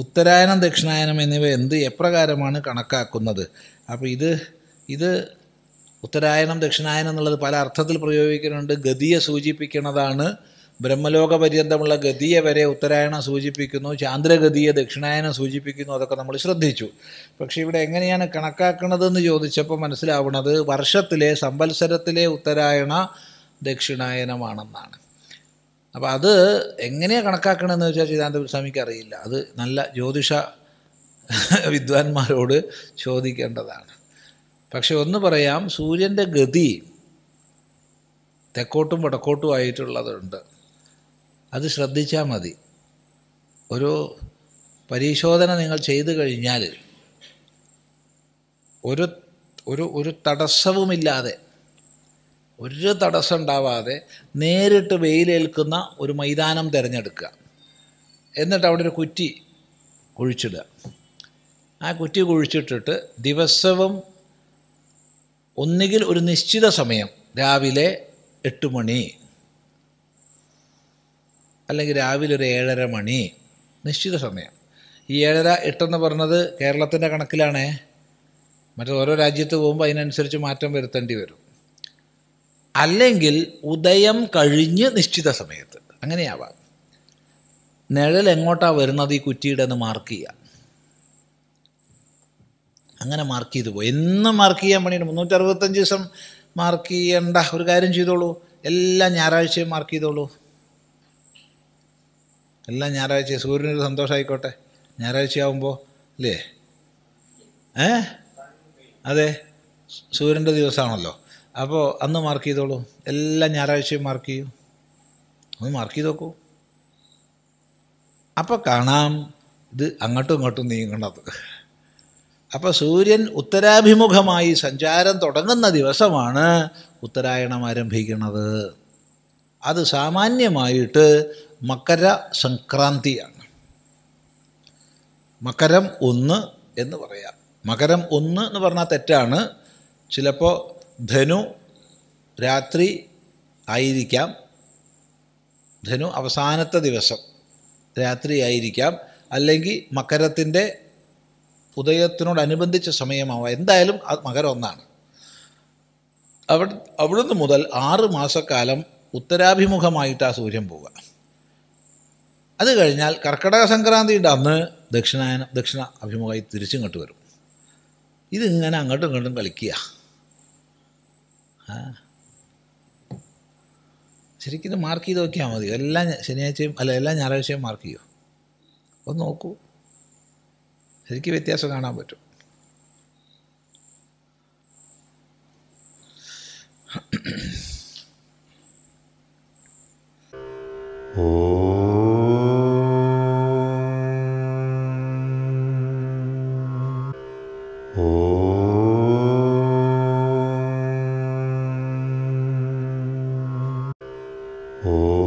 ഉത്തരായനം ദക്ഷിണായനം എന്നിവ എന്ത് എപ്രകാരമാണ് കണക്കാക്കുന്നത് അപ്പോൾ ഇത് ഇത് ഉത്തരായനം ദക്ഷിണായനം എന്നുള്ളത് പല അർത്ഥത്തിൽ പ്രയോഗിക്കുന്നുണ്ട് ഗതിയെ സൂചിപ്പിക്കുന്നതാണ് ബ്രഹ്മലോക പര്യന്തമുള്ള ഗതിയെ വരെ ഉത്തരായണം സൂചിപ്പിക്കുന്നു ചാന്ദ്രഗതിയെ ദക്ഷിണായനം സൂചിപ്പിക്കുന്നു അതൊക്കെ നമ്മൾ ശ്രദ്ധിച്ചു പക്ഷേ ഇവിടെ എങ്ങനെയാണ് കണക്കാക്കണതെന്ന് ചോദിച്ചപ്പോൾ മനസ്സിലാവുന്നത് വർഷത്തിലെ സംവത്സരത്തിലെ ഉത്തരായണ ദക്ഷിണായനമാണെന്നാണ് അപ്പോൾ അത് എങ്ങനെയാണ് കണക്കാക്കണമെന്ന് വെച്ചാൽ സ്വാമിക്ക് അറിയില്ല അത് നല്ല ജ്യോതിഷ വിദ്വാൻമാരോട് ചോദിക്കേണ്ടതാണ് പക്ഷെ ഒന്ന് പറയാം സൂര്യൻ്റെ ഗതി തെക്കോട്ടും വടക്കോട്ടും ആയിട്ടുള്ളതുണ്ട് അത് ശ്രദ്ധിച്ചാൽ മതി ഒരു പരിശോധന നിങ്ങൾ ചെയ്തു കഴിഞ്ഞാൽ ഒരു ഒരു ഒരു തടസ്സവുമില്ലാതെ ഒരു തടസ്സം ഉണ്ടാവാതെ നേരിട്ട് വെയിലേൽക്കുന്ന ഒരു മൈതാനം തിരഞ്ഞെടുക്കുക എന്നിട്ട് അവിടെ ഒരു കുറ്റി കുഴിച്ചിടുക ആ കുറ്റി കുഴിച്ചിട്ടിട്ട് ദിവസവും ഒന്നുകിൽ ഒരു നിശ്ചിത സമയം രാവിലെ എട്ട് മണി അല്ലെങ്കിൽ രാവിലെ ഒരു ഏഴര മണി നിശ്ചിത സമയം ഈ ഏഴര എട്ടെന്ന് പറഞ്ഞത് കേരളത്തിൻ്റെ കണക്കിലാണേ മറ്റേ ഓരോ രാജ്യത്ത് പോകുമ്പോൾ അതിനനുസരിച്ച് മാറ്റം വരുത്തേണ്ടി വരും അല്ലെങ്കിൽ ഉദയം കഴിഞ്ഞ് നിശ്ചിത സമയത്ത് അങ്ങനെയാവാം നിഴൽ എങ്ങോട്ടാണ് വരുന്നത് ഈ കുറ്റിയുടെ എന്ന് മാർക്ക് ചെയ്യാം അങ്ങനെ മാർക്ക് ചെയ്തു പോയി എന്നും മാർക്ക് ചെയ്യാൻ പണിയുണ്ട് മുന്നൂറ്ററുപത്തഞ്ച് ദിവസം മാർക്ക് ചെയ്യേണ്ട ഒരു കാര്യം ചെയ്തോളൂ എല്ലാ ഞായറാഴ്ചയും മാർക്ക് ചെയ്തോളൂ എല്ലാം ഞായറാഴ്ച സൂര്യനൊരു സന്തോഷമായിക്കോട്ടെ ഞായറാഴ്ചയാവുമ്പോൾ അല്ലേ ഏ അതെ സൂര്യൻ്റെ ദിവസമാണല്ലോ അപ്പോൾ അന്ന് മാർക്ക് ചെയ്തോളൂ എല്ലാ ഞായറാഴ്ചയും മാർക്ക് ചെയ്യൂ ഒന്ന് മാർക്ക് ചെയ്ത് നോക്കൂ അപ്പോൾ കാണാം ഇത് അങ്ങോട്ടും ഇങ്ങോട്ടും നീങ്ങണത് അപ്പോൾ സൂര്യൻ ഉത്തരാഭിമുഖമായി സഞ്ചാരം തുടങ്ങുന്ന ദിവസമാണ് ഉത്തരായണം ആരംഭിക്കുന്നത് അത് സാമാന്യമായിട്ട് മകര സംക്രാന്തിയാണ് മകരം ഒന്ന് എന്ന് പറയാം മകരം ഒന്ന് എന്ന് പറഞ്ഞാൽ തെറ്റാണ് ചിലപ്പോൾ ധനു രാത്രി ആയിരിക്കാം ധനു അവസാനത്തെ ദിവസം രാത്രി ആയിരിക്കാം അല്ലെങ്കിൽ മകരത്തിൻ്റെ ഉദയത്തിനോടനുബന്ധിച്ച സമയമാവാം എന്തായാലും അത് മകരം ഒന്നാണ് അവിടെ അവിടുന്ന് മുതൽ ആറ് മാസക്കാലം ഉത്തരാഭിമുഖമായിട്ട് ആ സൂര്യൻ പോവുക അത് കഴിഞ്ഞാൽ കർക്കിടക സംക്രാന്തിയുടെ അന്ന് ദക്ഷിണായനം ദക്ഷിണ അഭിമുഖമായി തിരിച്ചിങ്ങോട്ട് വരും ഇതിങ്ങനെ അങ്ങോട്ടും ഇങ്ങോട്ടും കളിക്കുക ശരിക്കും മാർക്ക് ചെയ്ത് നോക്കിയാൽ മതി എല്ലാ ശനിയാഴ്ചയും അല്ല എല്ലാ ഞായറാഴ്ചയും മാർക്ക് ചെയ്യൂ ഒന്ന് നോക്കൂ ശരിക്കും വ്യത്യാസം കാണാൻ പറ്റും ഓ OM OM